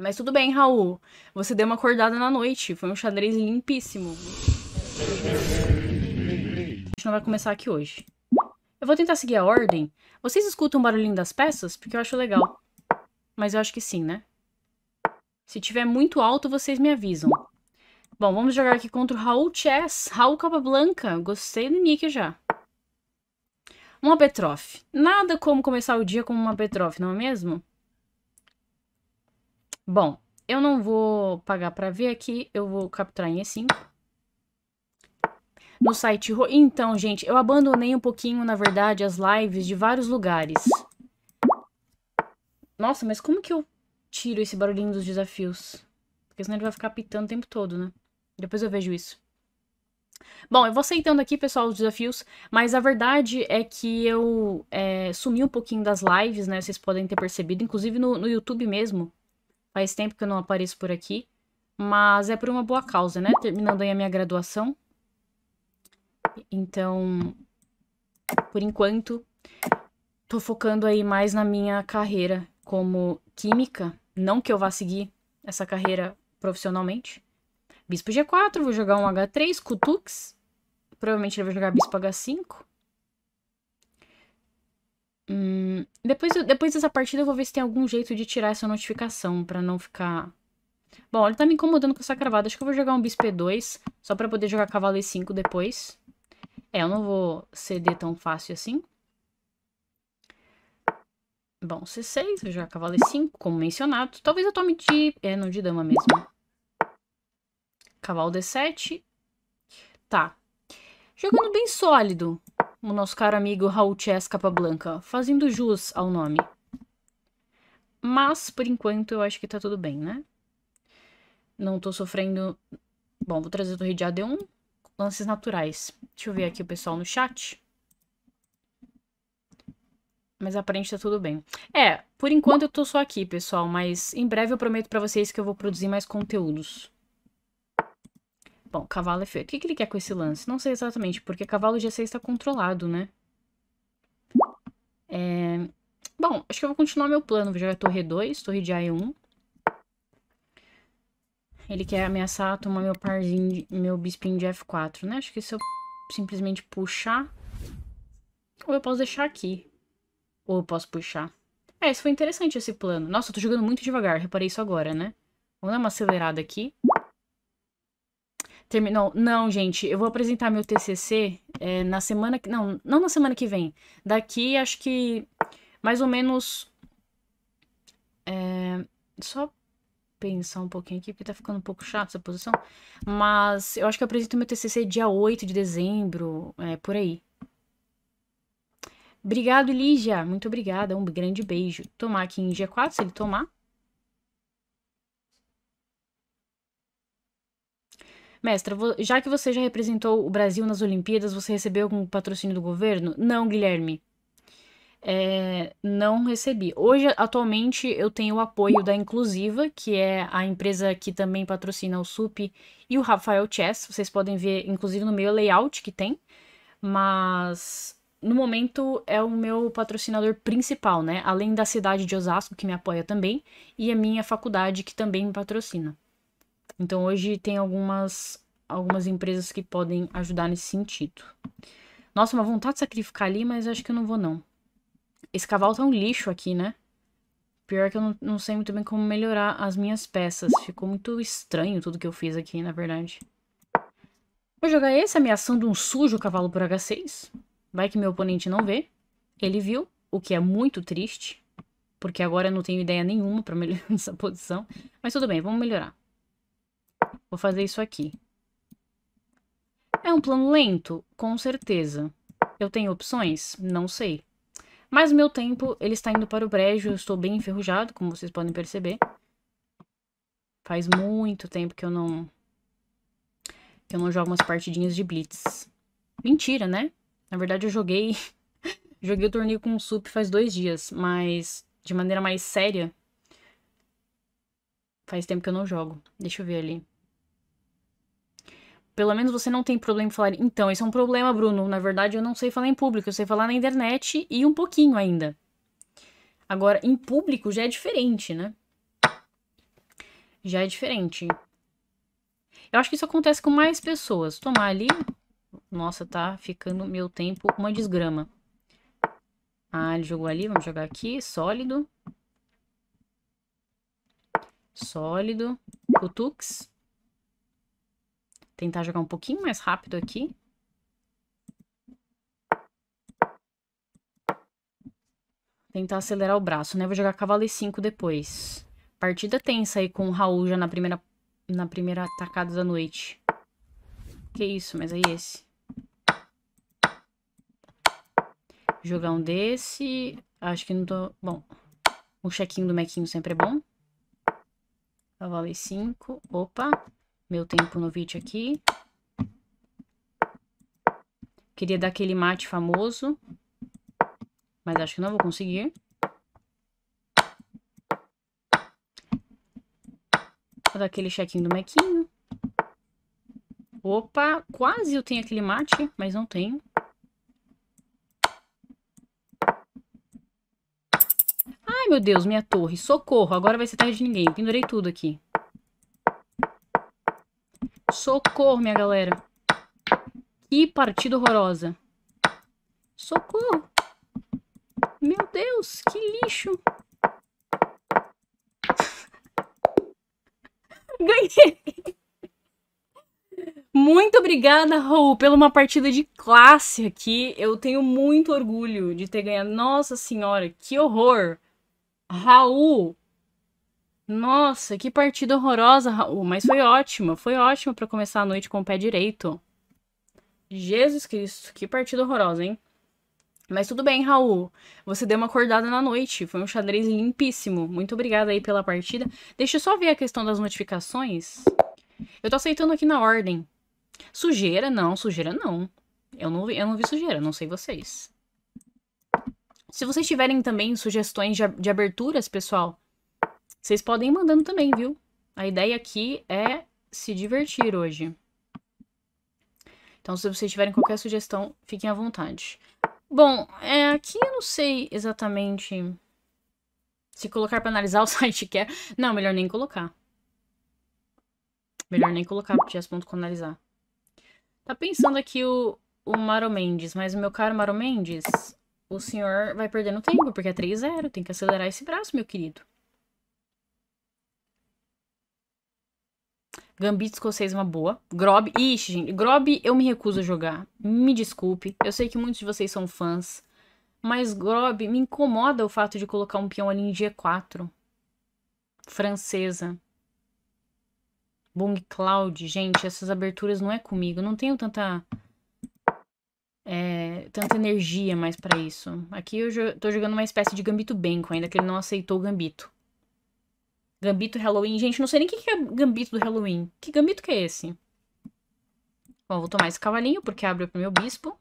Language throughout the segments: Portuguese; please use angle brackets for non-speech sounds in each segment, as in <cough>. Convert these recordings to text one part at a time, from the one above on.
Mas tudo bem, Raul. Você deu uma acordada na noite. Foi um xadrez limpíssimo. A gente não vai começar aqui hoje. Eu vou tentar seguir a ordem. Vocês escutam o barulhinho das peças? Porque eu acho legal. Mas eu acho que sim, né? Se tiver muito alto, vocês me avisam. Bom, vamos jogar aqui contra o Raul Chess. Raul Capablanca. Gostei do nick já. Uma Petrof. Nada como começar o dia com uma Petrof, não é mesmo? Bom, eu não vou pagar para ver aqui, eu vou capturar em assim. No site... Então, gente, eu abandonei um pouquinho, na verdade, as lives de vários lugares. Nossa, mas como que eu tiro esse barulhinho dos desafios? Porque senão ele vai ficar pitando o tempo todo, né? Depois eu vejo isso. Bom, eu vou aceitando aqui, pessoal, os desafios, mas a verdade é que eu é, sumi um pouquinho das lives, né? Vocês podem ter percebido, inclusive no, no YouTube mesmo. Faz tempo que eu não apareço por aqui. Mas é por uma boa causa, né? Terminando aí a minha graduação. Então, por enquanto, tô focando aí mais na minha carreira como química. Não que eu vá seguir essa carreira profissionalmente. Bispo G4, vou jogar um H3, Kutux. Provavelmente ele vai jogar Bispo H5. Hum, depois, depois dessa partida eu vou ver se tem algum jeito de tirar essa notificação pra não ficar... Bom, ele tá me incomodando com essa cravada. Acho que eu vou jogar um bispo e2, só pra poder jogar cavalo e5 depois. É, eu não vou ceder tão fácil assim. Bom, C6, vou jogar cavalo E5, como mencionado. Talvez eu tome de... É, não, de dama mesmo. Cavalo D7. Tá. Jogando bem sólido o nosso caro amigo Raul Chess Capablanca, fazendo jus ao nome. Mas, por enquanto, eu acho que tá tudo bem, né? Não tô sofrendo... Bom, vou trazer a torre de AD1. Lances naturais. Deixa eu ver aqui o pessoal no chat. Mas aparente tá tudo bem. É, por enquanto eu tô só aqui, pessoal. Mas em breve eu prometo para vocês que eu vou produzir mais conteúdos. Bom, cavalo é feio. O que, que ele quer com esse lance? Não sei exatamente, porque cavalo G6 está controlado, né? É... Bom, acho que eu vou continuar meu plano. Vou jogar torre 2, torre de A1. Ele quer ameaçar tomar meu parzinho, de... meu bispinho de F4, né? Acho que se eu simplesmente puxar... Ou eu posso deixar aqui. Ou eu posso puxar. É, isso foi interessante esse plano. Nossa, eu tô jogando muito devagar, reparei isso agora, né? Vamos dar uma acelerada aqui. Terminou? Não, gente, eu vou apresentar meu TCC é, na semana que. Não, não na semana que vem. Daqui, acho que mais ou menos. É, só pensar um pouquinho aqui, porque tá ficando um pouco chato essa posição. Mas eu acho que eu apresento meu TCC dia 8 de dezembro, é, por aí. Obrigado, Lígia. Muito obrigada. Um grande beijo. Tomar aqui em G4, se ele tomar. Mestra, já que você já representou o Brasil nas Olimpíadas, você recebeu algum patrocínio do governo? Não, Guilherme. É, não recebi. Hoje, atualmente, eu tenho o apoio da Inclusiva, que é a empresa que também patrocina o SUP e o Rafael Chess. Vocês podem ver, inclusive, no meu layout que tem. Mas no momento é o meu patrocinador principal, né? Além da cidade de Osasco, que me apoia também, e a minha faculdade, que também me patrocina. Então hoje tem algumas, algumas empresas que podem ajudar nesse sentido. Nossa, uma vontade de sacrificar ali, mas acho que eu não vou não. Esse cavalo tá um lixo aqui, né? Pior que eu não, não sei muito bem como melhorar as minhas peças. Ficou muito estranho tudo que eu fiz aqui, na verdade. Vou jogar esse ameaçando um sujo cavalo por H6. Vai que meu oponente não vê. Ele viu, o que é muito triste. Porque agora eu não tenho ideia nenhuma pra melhorar <laughs> essa posição. Mas tudo bem, vamos melhorar. Vou fazer isso aqui. É um plano lento? Com certeza. Eu tenho opções? Não sei. Mas meu tempo, ele está indo para o brejo, eu estou bem enferrujado, como vocês podem perceber. Faz muito tempo que eu não... Que eu não jogo umas partidinhas de Blitz. Mentira, né? Na verdade eu joguei... <laughs> joguei o torneio com o Sup faz dois dias, mas de maneira mais séria... Faz tempo que eu não jogo. Deixa eu ver ali pelo menos você não tem problema em falar, então, esse é um problema, Bruno. Na verdade, eu não sei falar em público, eu sei falar na internet e um pouquinho ainda. Agora, em público já é diferente, né? Já é diferente. Eu acho que isso acontece com mais pessoas. Tomar ali. Nossa, tá ficando meu tempo uma desgrama. Ah, ele jogou ali, vamos jogar aqui. Sólido. Sólido. Cutux. Tentar jogar um pouquinho mais rápido aqui. Tentar acelerar o braço, né? Vou jogar cavalo e5 depois. Partida tensa aí com o Raul já na primeira, na primeira atacada da noite. Que isso, mas aí esse. Jogar um desse. Acho que não tô... Bom, um chequinho do mequinho sempre é bom. Cavalo e 5. Opa meu tempo no vídeo aqui. Queria dar aquele mate famoso, mas acho que não vou conseguir. Vou dar aquele chequinho do mequinho. Opa, quase eu tenho aquele mate, mas não tenho. Ai, meu Deus, minha torre, socorro, agora vai ser tarde de ninguém, pendurei tudo aqui. Socorro, minha galera. Que partida horrorosa. Socorro. Meu Deus, que lixo. <laughs> Ganhei. Muito obrigada, Raul, pela uma partida de classe aqui. Eu tenho muito orgulho de ter ganhado. Nossa senhora, que horror. Raul, nossa, que partida horrorosa, Raul. Mas foi ótima. Foi ótima para começar a noite com o pé direito. Jesus Cristo, que partida horrorosa, hein? Mas tudo bem, Raul. Você deu uma acordada na noite. Foi um xadrez limpíssimo. Muito obrigada aí pela partida. Deixa eu só ver a questão das notificações. Eu tô aceitando aqui na ordem. Sujeira? Não, sujeira não. Eu não, eu não vi sujeira, não sei vocês. Se vocês tiverem também sugestões de, de aberturas, pessoal, vocês podem ir mandando também, viu? A ideia aqui é se divertir hoje. Então, se vocês tiverem qualquer sugestão, fiquem à vontade. Bom, é, aqui eu não sei exatamente se colocar para analisar <laughs> o site quer. É. Não, melhor nem colocar. Melhor nem colocar pro é jazz.com analisar. Tá pensando aqui o, o Maro Mendes, mas meu caro Maro Mendes, o senhor vai perdendo tempo, porque é 3-0, tem que acelerar esse braço, meu querido. Gambito escocês é uma boa. Grob. Ixi, gente. Grob eu me recuso a jogar. Me desculpe. Eu sei que muitos de vocês são fãs. Mas Grob me incomoda o fato de colocar um peão ali em G4. Francesa. Bung Cloud. Gente, essas aberturas não é comigo. Não tenho tanta. É, tanta energia mais para isso. Aqui eu tô jogando uma espécie de gambito Benko, ainda que ele não aceitou o gambito. Gambito Halloween. Gente, não sei nem o que, que é Gambito do Halloween. Que gambito que é esse? Bom, vou tomar esse cavalinho, porque abre pro meu bispo.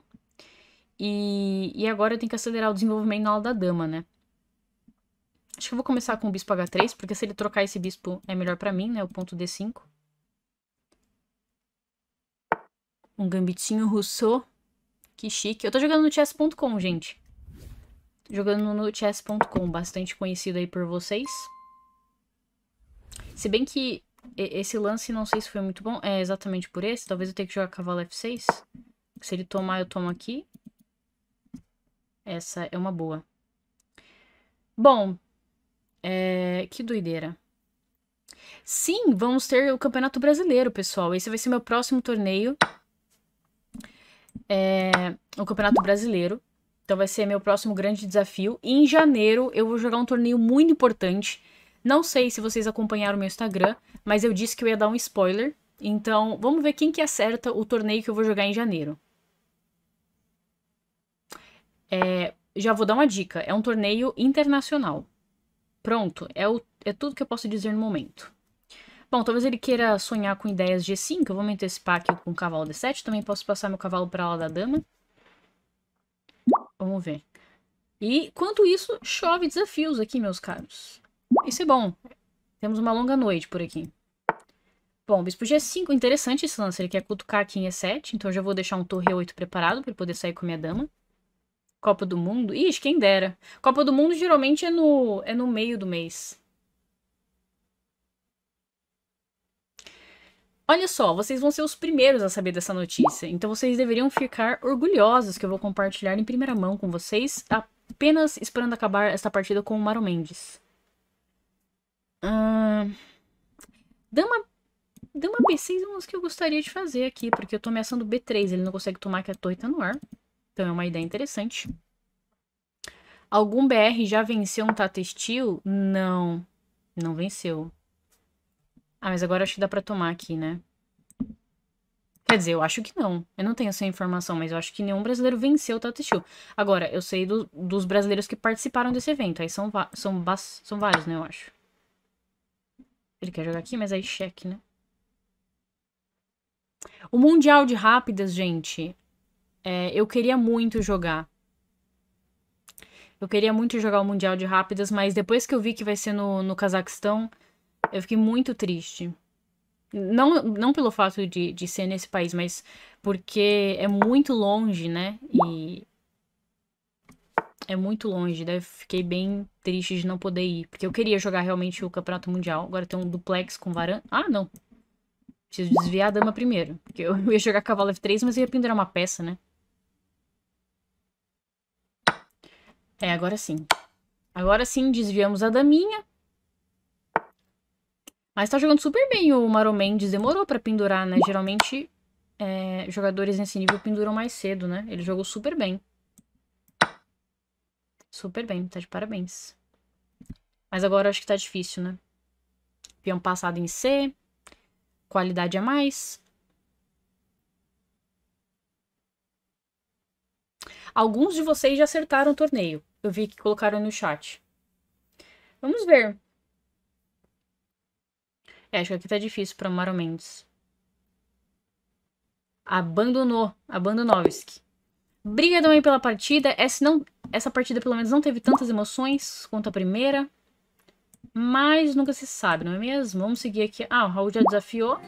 E, e agora eu tenho que acelerar o desenvolvimento na aula da dama, né? Acho que eu vou começar com o bispo H3, porque se ele trocar esse bispo é melhor para mim, né? O ponto D5. Um gambitinho Rousseau. Que chique. Eu tô jogando no chess.com, gente. Jogando no chess.com, bastante conhecido aí por vocês. Se bem que esse lance, não sei se foi muito bom. É exatamente por esse. Talvez eu tenha que jogar cavalo F6. Se ele tomar, eu tomo aqui. Essa é uma boa. Bom, é... que doideira. Sim, vamos ter o Campeonato Brasileiro, pessoal. Esse vai ser meu próximo torneio. É... O Campeonato Brasileiro. Então vai ser meu próximo grande desafio. E em janeiro eu vou jogar um torneio muito importante não sei se vocês acompanharam meu Instagram, mas eu disse que eu ia dar um spoiler. Então, vamos ver quem que acerta o torneio que eu vou jogar em janeiro. É, já vou dar uma dica. É um torneio internacional. Pronto, é, o, é tudo que eu posso dizer no momento. Bom, talvez ele queira sonhar com ideias G5. Eu vou me antecipar aqui com o cavalo D7. Também posso passar meu cavalo para lá da dama. Vamos ver. E, quanto isso, chove desafios aqui, meus caros. Isso é bom. Temos uma longa noite por aqui. Bom, bispo G5, é interessante esse lance. Ele quer cutucar aqui em E7, então eu já vou deixar um torre 8 preparado para poder sair com minha dama. Copa do Mundo. Ixi, quem dera. Copa do Mundo geralmente é no, é no meio do mês. Olha só, vocês vão ser os primeiros a saber dessa notícia, então vocês deveriam ficar orgulhosos que eu vou compartilhar em primeira mão com vocês, apenas esperando acabar esta partida com o Maro Mendes dama. Dama B6 é um dos que eu gostaria de fazer aqui, porque eu tô ameaçando B3. Ele não consegue tomar que a torre tá no ar. Então é uma ideia interessante. Algum BR já venceu um Tata Steel? Não. Não venceu. Ah, mas agora acho que dá pra tomar aqui, né? Quer dizer, eu acho que não. Eu não tenho essa informação, mas eu acho que nenhum brasileiro venceu o Tata Steel. Agora, eu sei do, dos brasileiros que participaram desse evento. Aí são, são, são vários, né, eu acho. Ele quer jogar aqui, mas aí cheque, né? O Mundial de Rápidas, gente, é, eu queria muito jogar. Eu queria muito jogar o Mundial de Rápidas, mas depois que eu vi que vai ser no, no Cazaquistão, eu fiquei muito triste. Não, não pelo fato de, de ser nesse país, mas porque é muito longe, né? E é muito longe, daí fiquei bem triste de não poder ir, porque eu queria jogar realmente o Campeonato Mundial. Agora tem um duplex com varanda. Ah, não. Preciso desviar a dama primeiro, porque eu ia jogar cavalo F3, mas ia pendurar uma peça, né? É, agora sim. Agora sim, desviamos a daminha. Mas tá jogando super bem o Maro Mendes. Demorou pra pendurar, né? Geralmente, é, jogadores nesse nível penduram mais cedo, né? Ele jogou super bem. Super bem, tá de parabéns. Mas agora acho que tá difícil, né? Peão passado em C. Qualidade a mais. Alguns de vocês já acertaram o torneio. Eu vi que colocaram no chat. Vamos ver. É, acho que aqui tá difícil para Maro Mendes. Abandonou. Abandonovski. Briga também pela partida. Essa, não, essa partida, pelo menos, não teve tantas emoções quanto a primeira. Mas nunca se sabe, não é mesmo? Vamos seguir aqui. Ah, o Raul já desafiou.